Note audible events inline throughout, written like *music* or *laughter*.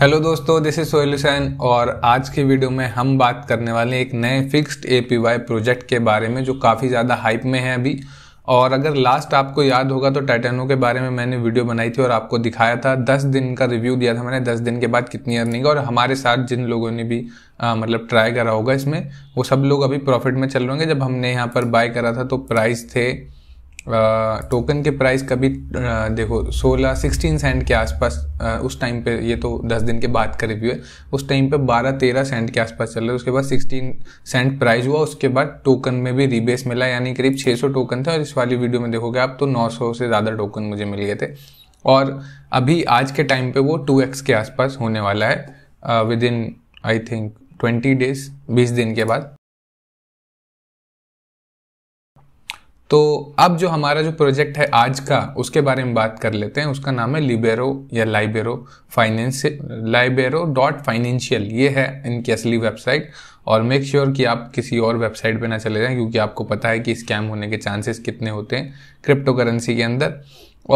hello दोस्तों this is Sohail Hussain और आज की वीडियो में हम बात करने वाले हैं एक नए फिक्स्ड एपीवाई प्रोजेक्ट के बारे में जो काफ़ी ज़्यादा हाइप में है अभी और अगर लास्ट आपको याद होगा तो टाइटेनो के बारे में मैंने वीडियो बनाई थी और आपको दिखाया था दस दिन का रिव्यू दिया था मैंने दस दिन के बाद कितनी अर्निंग और हमारे साथ जिन लोगों ने भी आ, मतलब ट्राई करा होगा इसमें वो सब लोग अभी प्रॉफिट में चल रहे होंगे जब हमने यहाँ पर बाय करा था तो प्राइस थे टोकन के प्राइस कभी देखो 16 16 सेंट के आसपास उस टाइम पे ये तो 10 दिन के बाद का रिव्यू है उस टाइम पे 12 13 सेंट के आसपास चल रहा है उसके बाद 16 सेंट प्राइस हुआ उसके बाद टोकन में भी रिबेस मिला यानी करीब 600 टोकन थे और इस वाली वीडियो में देखोगे आप तो 900 से ज़्यादा टोकन मुझे मिल गए थे और अभी आज के टाइम पर वो टू के आसपास होने वाला है within I think twenty days बीस दिन के बाद तो अब जो हमारा जो प्रोजेक्ट है आज का उसके बारे में बात कर लेते हैं उसका नाम है लिबेरो या Libero finance Libero dot financial ये है इनकी असली वेबसाइट और मेक श्योर sure कि आप किसी और वेबसाइट पे ना चले जाएं क्योंकि आपको पता है कि स्कैम होने के चांसेस कितने होते हैं क्रिप्टो करेंसी के अंदर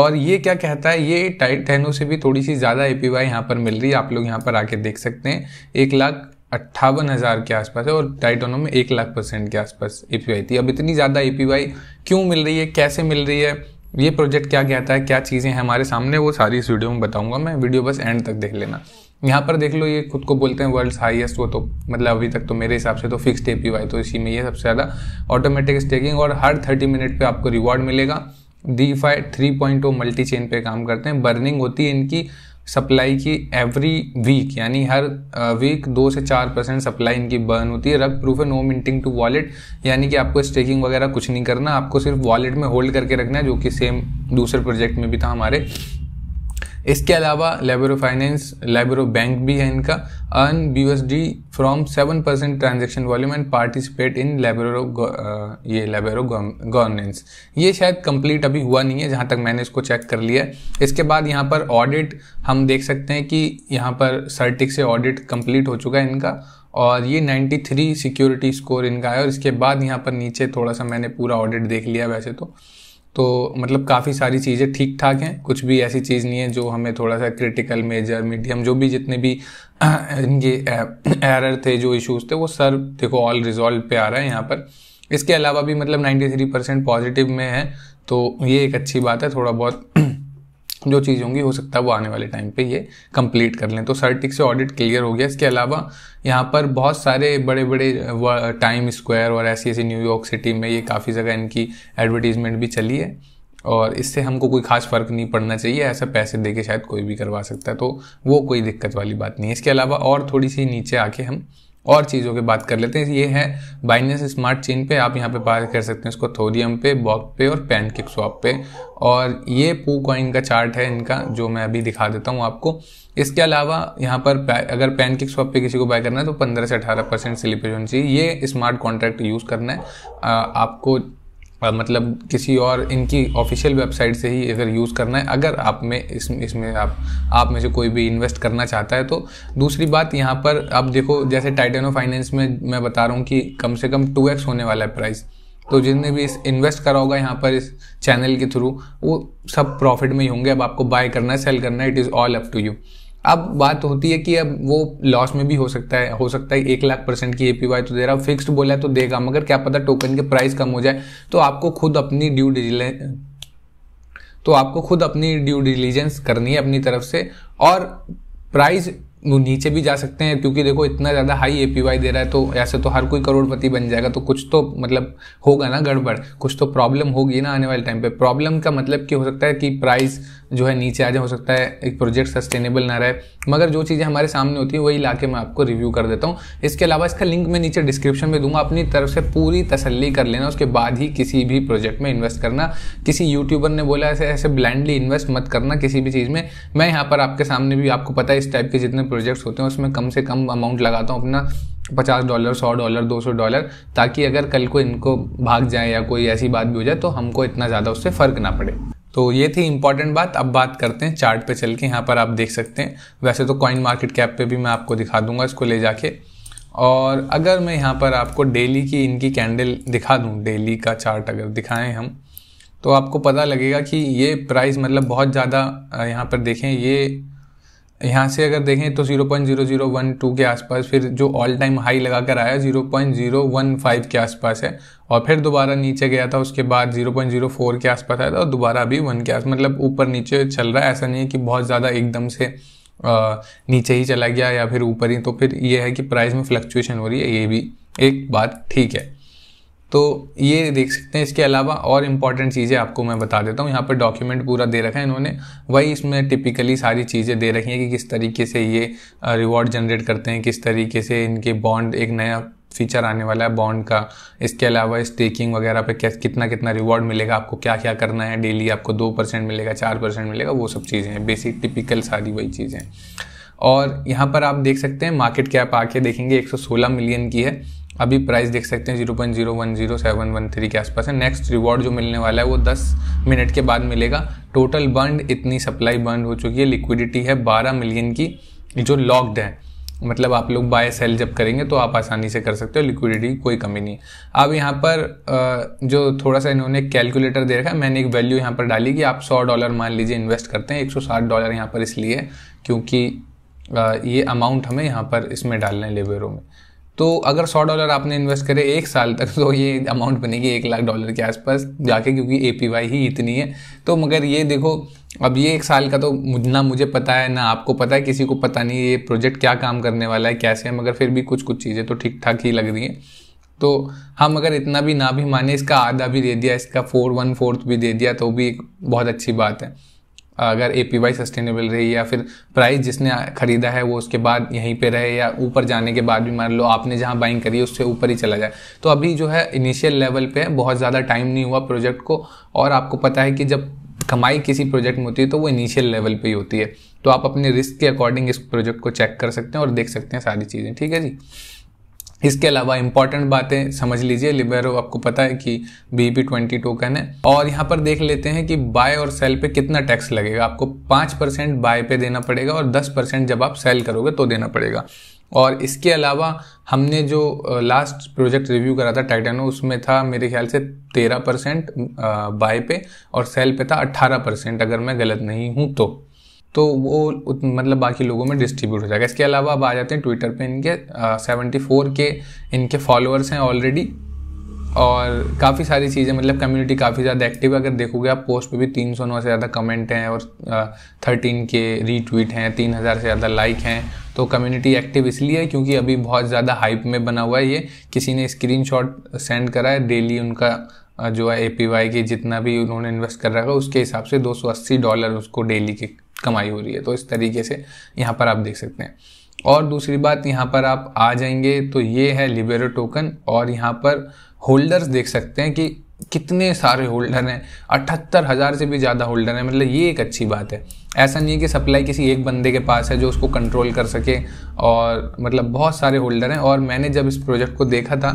और ये क्या कहता है ये टाइट टेनो से भी थोड़ी सी ज़्यादा ए पी वाई यहाँ पर मिल रही है आप लोग यहाँ पर आके देख सकते हैं एक लाख अट्ठावन हज़ार के आसपास है और टाइटोनो में एक लाख परसेंट के आसपास ए थी अब इतनी ज़्यादा ए क्यों मिल रही है कैसे मिल रही है ये प्रोजेक्ट क्या कहता है क्या चीज़ें हैं हमारे सामने वो सारी इस वीडियो में बताऊंगा मैं वीडियो बस एंड तक देख लेना यहाँ पर देख लो ये खुद को बोलते हैं वर्ल्ड्स हाईएस्ट वो तो मतलब अभी तक तो मेरे हिसाब से तो फिक्स्ड ए तो इसी में ये सबसे ज़्यादा ऑटोमेटिक स्टेकिंग और हर थर्टी मिनट पर आपको रिवॉर्ड मिलेगा D five three point multi chain पे काम करते हैं बर्निंग होती है इनकी सप्लाई की एवरी वीक यानी हर वीक दो से चार परसेंट सप्लाई इनकी बर्न होती है रग प्रूफ है नो मिंटिंग टू वॉलेट यानी कि आपको स्टेकिंग वगैरह कुछ नहीं करना आपको सिर्फ वॉलेट में होल्ड करके रखना है जो कि सेम दूसरे प्रोजेक्ट में भी था हमारे इसके अलावा labour of finance labour of bank भी है इनका earn B S D from seven percent transaction volume and participate in labour of ये लेबर ऑफ गवर्नेंस ये शायद कंप्लीट अभी हुआ नहीं है जहाँ तक मैंने इसको चेक कर लिया है इसके बाद यहाँ पर ऑडिट हम देख सकते हैं कि यहाँ पर सर्टिक से ऑडिट कंप्लीट हो चुका है इनका और ये 93 सिक्योरिटी स्कोर इनका है और इसके बाद यहाँ पर नीचे थोड़ा सा मैंने पूरा ऑडिट देख लिया वैसे तो तो मतलब काफ़ी सारी चीज़ें ठीक ठाक हैं कुछ भी ऐसी चीज़ नहीं है जो हमें थोड़ा सा क्रिटिकल मेजर मीडियम जो भी जितने भी ये एरर थे जो इश्यूज़ थे वो सर देखो ऑल रिजॉल्व पे आ रहा है यहाँ पर इसके अलावा भी मतलब 93 परसेंट पॉजिटिव में है तो ये एक अच्छी बात है थोड़ा बहुत जो चीज़ होंगी हो सकता है वो आने वाले टाइम पे ये कंप्लीट कर लें तो सर्टिक से ऑडिट क्लियर हो गया इसके अलावा यहाँ पर बहुत सारे बड़े बड़े टाइम स्क्वायर और ऐसी ऐसी न्यूयॉर्क सिटी में ये काफ़ी जगह इनकी एडवर्टीजमेंट भी चली है और इससे हमको कोई खास फर्क नहीं पड़ना चाहिए ऐसा पैसे दे के शायद कोई भी करवा सकता है तो वो कोई दिक्कत वाली बात नहीं है इसके अलावा और थोड़ी सी नीचे आके हम और चीज़ों की बात कर लेते हैं ये है बाइनेंस स्मार्ट चेन पे आप यहाँ पे बात कर सकते हैं इसको थोरियम पे बॉक पे और पैन किक स्वाप पे और ये पू कॉइन का चार्ट है इनका जो मैं अभी दिखा देता हूँ आपको इसके अलावा यहाँ पर अगर पैन किक स्वाप पे किसी को बाय करना है तो पंद्रह से अठारह परसेंट स्लिपेज होनी चाहिए ये स्मार्ट कॉन्ट्रैक्ट यूज़ करना है आपको मतलब किसी और इनकी ऑफिशियल वेबसाइट से ही अगर यूज़ करना है अगर आप में इस इसमें आप आप में से कोई भी इन्वेस्ट करना चाहता है तो दूसरी बात यहाँ पर आप देखो जैसे टाइटेनो फाइनेंस में मैं बता रहा हूँ कि कम से कम टू एक्स होने वाला है प्राइस तो जिसने भी इस इन्वेस्ट करा होगा यहाँ पर इस चैनल के थ्रू वो सब प्रॉफिट में ही होंगे अब आपको बाय करना है सेल करना है it is all up to you अब बात होती है कि अब वो लॉस में भी हो सकता है हो सकता है एक लाख परसेंट की एपीवाई तो दे रहा फिक्स्ड बोला तो देगा मगर क्या पता टोकन के प्राइस कम हो जाए तो आपको खुद अपनी ड्यू डिजिलेंस तो आपको खुद अपनी ड्यू डिलीजेंस करनी है अपनी तरफ से और प्राइस नीचे भी जा सकते हैं क्योंकि देखो इतना ज़्यादा हाई ए दे रहा है तो ऐसे तो हर कोई करोड़पति बन जाएगा तो कुछ तो मतलब होगा ना गड़बड़ कुछ तो प्रॉब्लम होगी ना आने वाले टाइम पे प्रॉब्लम का मतलब क्या हो सकता है कि प्राइस जो है नीचे आ जाए हो सकता है एक प्रोजेक्ट सस्टेनेबल ना रहे मगर जो चीज़ें हमारे सामने होती है वही ला मैं आपको रिव्यू कर देता हूँ इसके अलावा इसका लिंक मैं नीचे डिस्क्रिप्शन में दूंगा अपनी तरफ से पूरी तसल्ली कर लेना उसके बाद ही किसी भी प्रोजेक्ट में इन्वेस्ट करना किसी यूट्यूबर ने बोला ऐसे ऐसे ब्लाइंडली इन्वेस्ट मत करना किसी भी चीज़ में मैं यहाँ पर आपके सामने भी आपको पता है इस टाइप के जितने प्रोजेक्ट्स होते हैं उसमें कम से कम अमाउंट लगाता हूँ अपना पचास डॉलर सौ डॉलर दो सौ डॉलर ताकि अगर कल को इनको भाग जाए या कोई ऐसी बात भी हो जाए तो हमको इतना ज़्यादा उससे फ़र्क ना पड़े तो ये थी इंपॉर्टेंट बात अब बात करते हैं चार्ट पे चल के यहाँ पर आप देख सकते हैं वैसे तो कॉइन मार्केट कैप पे भी मैं आपको दिखा दूंगा इसको ले जाके और अगर मैं यहाँ पर आपको डेली की इनकी कैंडल दिखा दूँ डेली का चार्ट अगर दिखाएं हम तो आपको पता लगेगा कि ये प्राइस मतलब बहुत ज़्यादा यहाँ पर देखें ये यहाँ से अगर देखें तो 0.0012 के आसपास फिर जो ऑल टाइम हाई लगा कर आया 0.015 के आसपास है और फिर दोबारा नीचे गया था उसके बाद 0.04 के आसपास आया था और दोबारा अभी वन के आस मतलब ऊपर नीचे चल रहा है ऐसा नहीं है कि बहुत ज़्यादा एकदम से आ, नीचे ही चला गया या फिर ऊपर ही तो फिर ये है कि प्राइस में फ्लक्चुएशन हो रही है ये भी एक बात ठीक है तो ये देख सकते हैं इसके अलावा और इम्पॉर्टेंट चीज़ें आपको मैं बता देता हूँ यहाँ पर डॉक्यूमेंट पूरा दे रखा है इन्होंने वही इसमें टिपिकली सारी चीज़ें दे रखी हैं कि किस तरीके से ये रिवॉर्ड जनरेट करते हैं किस तरीके से इनके बॉन्ड एक नया फीचर आने वाला है बॉन्ड का इसके अलावा स्टेकिंग वगैरह पे क्या कितना कितना रिवॉर्ड मिलेगा आपको क्या क्या करना है डेली आपको दो परसेंट मिलेगा चार परसेंट मिलेगा वो सब चीज़ें हैं बेसिक टिपिकल सारी वही चीज़ें और यहाँ पर आप देख सकते हैं मार्केट कैप आके देखेंगे 116 मिलियन की है अभी प्राइस देख सकते हैं zero point zero one zero seven one three के आसपास है नेक्स्ट रिवॉर्ड जो मिलने वाला है वो दस मिनट के बाद मिलेगा टोटल बंड इतनी सप्लाई बंड हो चुकी है लिक्विडिटी है बारह मिलियन की जो लॉक्ड है मतलब आप लोग बाय सेल जब करेंगे तो आप आसानी से कर सकते हो लिक्विडिटी की कोई कमी नहीं अब यहाँ पर जो थोड़ा सा इन्होंने कैलकुलेटर दे रखा है मैंने एक वैल्यू यहाँ पर डाली कि आप सौ डॉलर मान लीजिए इन्वेस्ट करते हैं एक सौ साठ डॉलर यहाँ पर इसलिए क्योंकि ये अमाउंट हमें यहाँ पर इसमें डालना है लेबरों में तो अगर सौ डॉलर आपने इन्वेस्ट करे एक साल तक तो ये अमाउंट बनेगी एक लाख डॉलर के आसपास जाके क्योंकि ए ही इतनी है तो मगर ये देखो अब ये एक साल का तो ना मुझे पता है ना आपको पता है किसी को पता नहीं ये प्रोजेक्ट क्या काम करने वाला है कैसे है मगर फिर भी कुछ कुछ चीज़ें तो ठीक ठाक ही लग रही हैं तो हम अगर इतना भी ना भी माने इसका आधा भी दे दिया इसका फोर वन फोर्थ भी दे दिया तो भी बहुत अच्छी बात है अगर ए पी वाई सस्टेनेबल रही या फिर प्राइस जिसने ख़रीदा है वो उसके बाद यहीं पे रहे या ऊपर जाने के बाद भी मान लो आपने जहाँ बाइंग करी है उससे ऊपर ही चला जाए तो अभी जो है इनिशियल लेवल पे बहुत ज़्यादा टाइम नहीं हुआ प्रोजेक्ट को और आपको पता है कि जब कमाई किसी प्रोजेक्ट में होती है तो वो इनिशियल लेवल पे ही होती है तो आप अपने रिस्क के अकॉर्डिंग इस प्रोजेक्ट को चेक कर सकते हैं और देख सकते हैं सारी चीज़ें ठीक है जी इसके अलावा इंपॉर्टेंट बातें समझ लीजिए लिबेरो आपको पता है कि बीपी ट्वेंटी टोकन है और यहाँ पर देख लेते हैं कि बाय और सेल पे कितना टैक्स लगेगा आपको पाँच परसेंट बाय पे देना पड़ेगा और दस परसेंट जब आप सेल करोगे तो देना पड़ेगा और इसके अलावा हमने जो लास्ट प्रोजेक्ट रिव्यू करा था टाइटेनो उसमें था मेरे ख्याल से तेरह परसेंट बाय पे और सेल पे था अट्ठारह परसेंट अगर मैं गलत नहीं हूँ तो तो वो मतलब बाकी लोगों में डिस्ट्रीब्यूट हो जाएगा इसके अलावा अब आ जाते हैं ट्विटर पे इनके सेवेंटी फोर के इनके फॉलोअर्स हैं ऑलरेडी और काफ़ी सारी चीज़ें मतलब कम्युनिटी काफ़ी ज़्यादा एक्टिव है अगर देखोगे आप पोस्ट पे भी तीन सौ नौ से ज़्यादा कमेंट हैं और थर्टीन के रीट्वीट हैं तीन हज़ार से ज़्यादा लाइक हैं तो कम्युनिटी एक्टिव इसलिए है क्योंकि अभी बहुत ज़्यादा हाइप में बना हुआ है ये किसी ने स्क्रीनशॉट सेंड करा है डेली उनका जो है ए पी वाई की जितना भी उन्होंने इन्वेस्ट कर रखा है उसके हिसाब से अस्सी डॉलर उसको डेली के कमाई हो रही है तो इस तरीके से यहाँ पर आप देख सकते हैं और दूसरी बात यहाँ पर आप आ जाएंगे तो ये है लिबेरो टोकन और यहाँ पर होल्डर्स देख सकते हैं कि कितने सारे होल्डर हैं अठहत्तर हज़ार से भी ज़्यादा होल्डर हैं मतलब ये एक अच्छी बात है ऐसा नहीं है कि सप्लाई किसी एक बंदे के पास है जो उसको कंट्रोल कर सके और मतलब बहुत सारे होल्डर हैं और मैंने जब इस प्रोजेक्ट को देखा था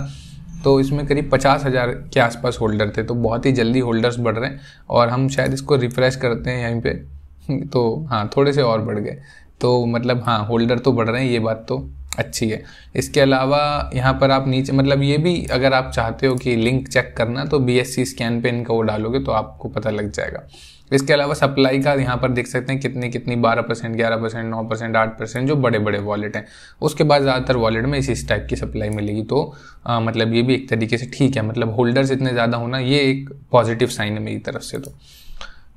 तो इसमें करीब पचास हज़ार के आसपास होल्डर थे तो बहुत ही जल्दी होल्डर्स बढ़ रहे हैं और हम शायद इसको रिफ्रेश करते हैं यहीं पर *laughs* तो हाँ थोड़े से और बढ़ गए तो मतलब हाँ होल्डर तो बढ़ रहे हैं ये बात तो अच्छी है इसके अलावा यहाँ पर आप नीचे मतलब ये भी अगर आप चाहते हो कि लिंक चेक करना तो बी एस सी स्कैन पे इनका वो डालोगे तो आपको पता लग जाएगा इसके अलावा सप्लाई का यहाँ पर देख सकते हैं कितनी कितनी बारह परसेंट ग्यारह परसेंट नौ परसेंट आठ परसेंट जो बड़े बड़े वॉलेट हैं उसके बाद ज़्यादातर वॉलेट में इसी टाइप की सप्लाई मिलेगी तो आ, मतलब ये भी एक तरीके से ठीक है मतलब होल्डर्स इतने ज़्यादा होना ये एक पॉजिटिव साइन है मेरी तरफ से तो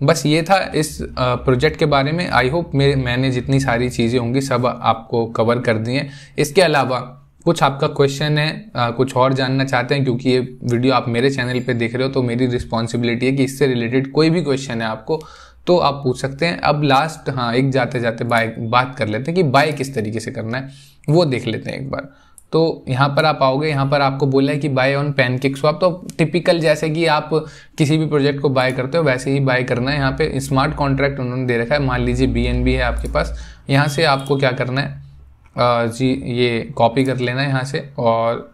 बस ये था इस प्रोजेक्ट के बारे में आई होप मेरे मैंने जितनी सारी चीज़ें होंगी सब आपको कवर कर दी हैं इसके अलावा कुछ आपका क्वेश्चन है आ, कुछ और जानना चाहते हैं क्योंकि ये वीडियो आप मेरे चैनल पे देख रहे हो तो मेरी रिस्पॉन्सिबिलिटी है कि इससे रिलेटेड कोई भी क्वेश्चन है आपको तो आप पूछ सकते हैं अब लास्ट हाँ एक जाते जाते बाय बात कर लेते हैं कि बाय किस तरीके से करना है वो देख लेते हैं एक बार तो यहाँ पर आप आओगे यहाँ पर आपको बोला है कि बाय ऑन पैनकेक स्वाप तो टिपिकल जैसे कि आप किसी भी प्रोजेक्ट को बाय करते हो वैसे ही बाय करना है यहाँ पे स्मार्ट कॉन्ट्रैक्ट उन्होंने दे रखा है मान लीजिए बी एन बी है आपके पास यहाँ से आपको क्या करना है जी ये कॉपी कर लेना है यहाँ से और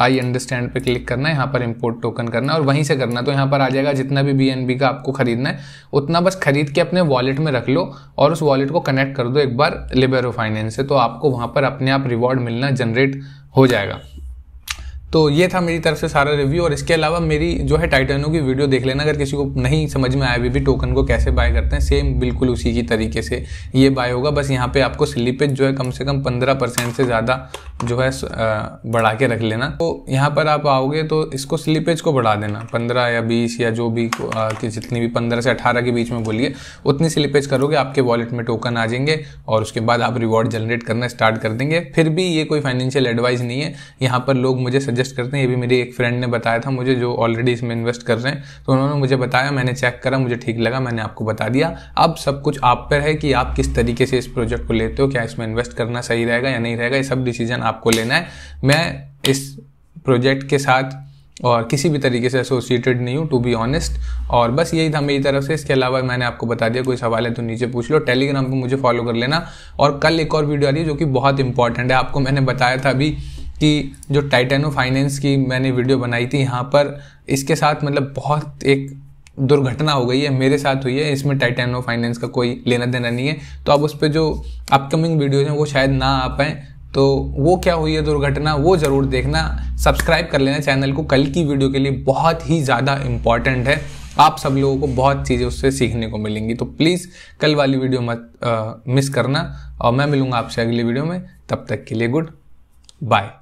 आई अंडरस्टैंड पे क्लिक करना है यहाँ पर इंपोर्ट टोकन करना है और वहीं से करना तो यहाँ पर आ जाएगा जितना भी बी का आपको खरीदना है उतना बस खरीद के अपने वॉलेट में रख लो और उस वॉलेट को कनेक्ट कर दो एक बार लिबेरो फाइनेंस से तो आपको वहाँ पर अपने आप रिवॉर्ड मिलना जनरेट हो जाएगा तो ये था मेरी तरफ से सारा रिव्यू और इसके अलावा मेरी जो है टाइटनो की वीडियो देख लेना अगर किसी को नहीं समझ में आया भी टोकन को कैसे बाय करते हैं सेम बिल्कुल उसी की तरीके से ये बाय होगा बस यहाँ पे आपको स्लिपेज जो है कम से कम पंद्रह परसेंट से ज़्यादा जो है बढ़ा के रख लेना तो यहाँ पर आप आओगे तो इसको स्लिपेज को बढ़ा देना पंद्रह या बीस या जो भी कि जितनी भी पंद्रह से अठारह के बीच में बोलिए उतनी स्लिपेज करोगे आपके वॉलेट में टोकन आ जाएंगे और उसके बाद आप रिवॉर्ड जनरेट करना स्टार्ट कर देंगे फिर भी ये कोई फाइनेंशियल एडवाइस नहीं है यहाँ पर लोग मुझे सजेस्ट इन्वेस्ट करते हैं ये भी मेरी एक फ्रेंड ने बताया था मुझे जो ऑलरेडी इसमें इन्वेस्ट कर रहे हैं तो उन्होंने मुझे बताया मैंने चेक करा मुझे ठीक लगा मैंने आपको बता दिया अब सब कुछ आप पर है कि आप किस तरीके से इस प्रोजेक्ट को लेते हो क्या इसमें इन्वेस्ट करना सही रहेगा या नहीं रहेगा ये सब डिसीजन आपको लेना है मैं इस प्रोजेक्ट के साथ और किसी भी तरीके से एसोसिएटेड नहीं हूँ टू बी ऑनेस्ट और बस यही था मेरी तरफ से इसके अलावा मैंने आपको बता दिया कोई सवाल है तो नीचे पूछ लो टेलीग्राम पर मुझे फॉलो कर लेना और कल एक और वीडियो आ रही है जो कि बहुत इंपॉर्टेंट है आपको मैंने बताया था अभी कि जो टाइटेनो फाइनेंस की मैंने वीडियो बनाई थी यहाँ पर इसके साथ मतलब बहुत एक दुर्घटना हो गई है मेरे साथ हुई है इसमें टाइटेनो फाइनेंस का कोई लेना देना नहीं है तो अब उस पर जो अपकमिंग वीडियोज हैं वो शायद ना आ पाएँ तो वो क्या हुई है दुर्घटना वो ज़रूर देखना सब्सक्राइब कर लेना चैनल को कल की वीडियो के लिए बहुत ही ज़्यादा इम्पॉर्टेंट है आप सब लोगों को बहुत चीज़ें उससे सीखने को मिलेंगी तो प्लीज़ कल वाली वीडियो मत आ, मिस करना और मैं मिलूँगा आपसे अगली वीडियो में तब तक के लिए गुड बाय